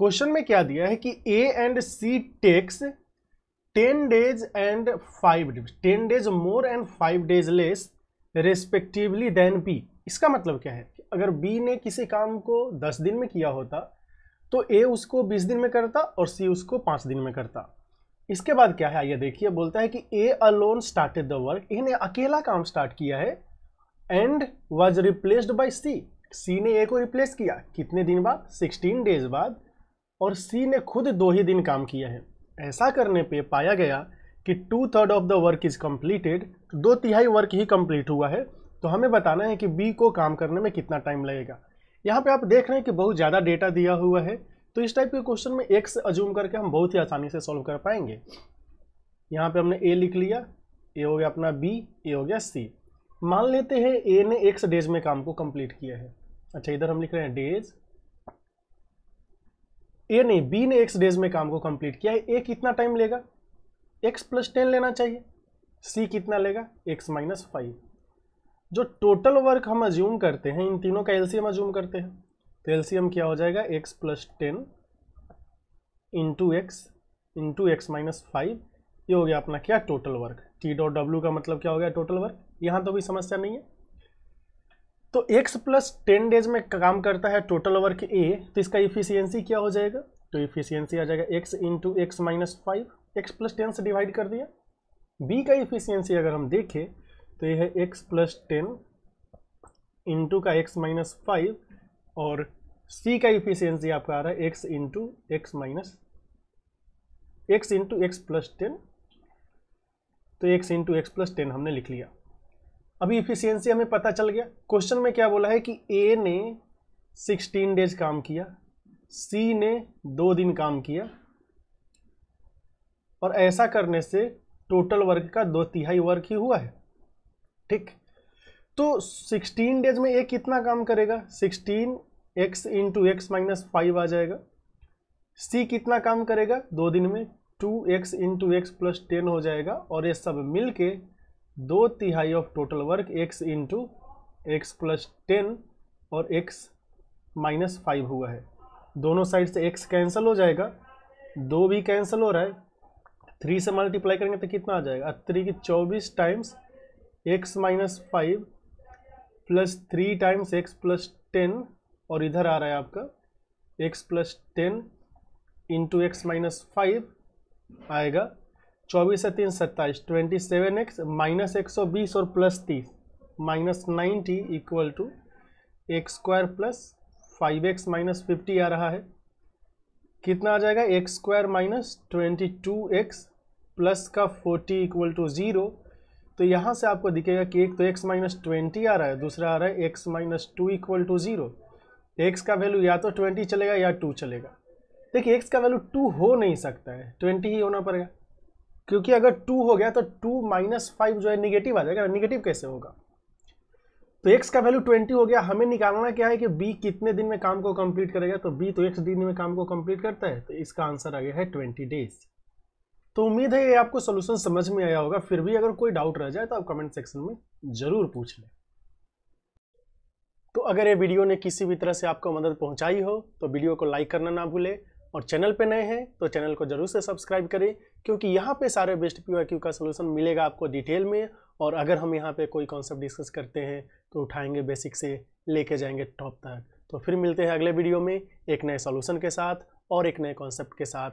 question में क्या दिया है कि A and C takes ten days and five days ten days more and five days less respectively then B इसका मतलब क्या है कि अगर बी ने किसी काम को दस दिन में किया होता तो ए उसको बीस दिन में करता और सी उसको पाँच दिन में करता इसके बाद क्या है आइए देखिए बोलता है कि A alone started the work A ने अकेला काम स्टार्ट किया है and was replaced by C C ने ए को रिप्लेस किया कितने दिन बाद सिक्सटीन डेज बाद और सी ने खुद दो ही दिन काम किया है ऐसा करने पे पाया गया कि two third of the work is completed दो तिहाई वर्क ही कम्प्लीट हुआ है तो हमें बताना है कि बी को काम करने में कितना टाइम लगेगा यहाँ पे आप देख रहे हैं कि बहुत ज़्यादा डेटा दिया हुआ है तो इस टाइप के क्वेश्चन में एक से अजूम करके हम बहुत ही आसानी से सॉल्व कर पाएंगे यहाँ पे हमने ए लिख लिया ए हो गया अपना बी ए हो गया सी मान लेते हैं ए ने एक डेज में काम को कम्प्लीट किया है अच्छा इधर हम लिख रहे हैं डेज ए नहीं बी ने एक्स डेज में काम को कंप्लीट किया है ए कितना टाइम लेगा एक्स प्लस टेन लेना चाहिए सी कितना लेगा एक्स माइनस फाइव जो टोटल वर्क हम अज्यूम करते हैं इन तीनों का एलसीएम अज्यूम करते हैं तो एलसीएम क्या हो जाएगा x plus ten into x into x minus five ये हो गया अपना क्या total work T dot W का मतलब क्या हो गया टोटल वर्क यहाँ तो भी समस्या नहीं है तो x प्लस टेन डेज में काम करता है टोटल वर्क ए तो इसका इफिशियंसी क्या हो जाएगा तो इफिशियंसी आ जाएगा x into x minus five x plus ten से डिवाइड कर दिया b का इफिशियंसी अगर हम देखें तो यह है x प्लस टेन इंटू का x माइनस फाइव और c का इफिशियंसी आपका आ रहा है x into x minus x into x plus ten तो x into x plus ten हमने लिख लिया अभी इफिशियंसी हमें पता चल गया क्वेश्चन में क्या बोला है कि ए ने सिक्सटीन डेज काम किया सी ने दो दिन काम किया और ऐसा करने से टोटल वर्क का दो तिहाई वर्क ही हुआ है ठीक तो सिक्सटीन डेज में ए कितना काम करेगा sixteen x into x minus five आ जाएगा सी कितना काम करेगा दो दिन में two x into x plus ten हो जाएगा और ये सब मिलके दो तिहाई of total work x into x plus ten और एक्स माइनस फाइव हुआ है दोनों साइड से एक्स कैंसिल हो जाएगा दो भी कैंसिल हो रहा है थ्री से मल्टीप्लाई करेंगे तो कितना आ जाएगा थ्री की चौबीस times x minus five plus three times x plus ten और इधर आ रहा है आपका x plus ten into x minus five आएगा चौबीस से तीन सत्ताईस ट्वेंटी सेवन एक्स माइनस एक सौ बीस और प्लस तीस minus ninety equal to x square plus five x minus fifty आ रहा है कितना आ जाएगा x square minus twenty two x plus का फोर्टी इक्वल टू ज़ीरो तो यहाँ से आपको दिखेगा कि एक तो एक्स माइनस ट्वेंटी आ रहा है दूसरा आ रहा है x minus two equal to zero x का वैल्यू या तो ट्वेंटी चलेगा या टू चलेगा देखिए एक्स का वैल्यू टू हो नहीं सकता है ट्वेंटी ही होना पड़ेगा क्योंकि अगर टू हो गया तो टू माइनस फाइव जो है निगेटिव आ जाएगा निगेटिव कैसे होगा तो एक्स का वैल्यू ट्वेंटी हो गया हमें निकालना क्या है कि बी कितने दिन में काम को कंप्लीट करेगा तो बी तो एक्स दिन में काम को कंप्लीट करता है तो इसका आंसर आ गया है ट्वेंटी डेज तो उम्मीद है ये आपको सोल्यूशन समझ में आया होगा फिर भी अगर कोई डाउट रह जाए तो आप कमेंट सेक्शन में ज़रूर पूछ लें तो अगर ये वीडियो ने किसी भी तरह से आपको मदद पहुंचाई हो तो वीडियो को लाइक करना ना भूलें और चैनल पे नए हैं तो चैनल को जरूर से सब्सक्राइब करें क्योंकि यहाँ पे सारे बेस्ट पी का सलूशन मिलेगा आपको डिटेल में और अगर हम यहाँ पे कोई कॉन्सेप्ट डिस्कस करते हैं तो उठाएंगे बेसिक से लेके जाएंगे टॉप तक तो फिर मिलते हैं अगले वीडियो में एक नए सोल्यूशन के साथ और एक नए कॉन्सेप्ट के साथ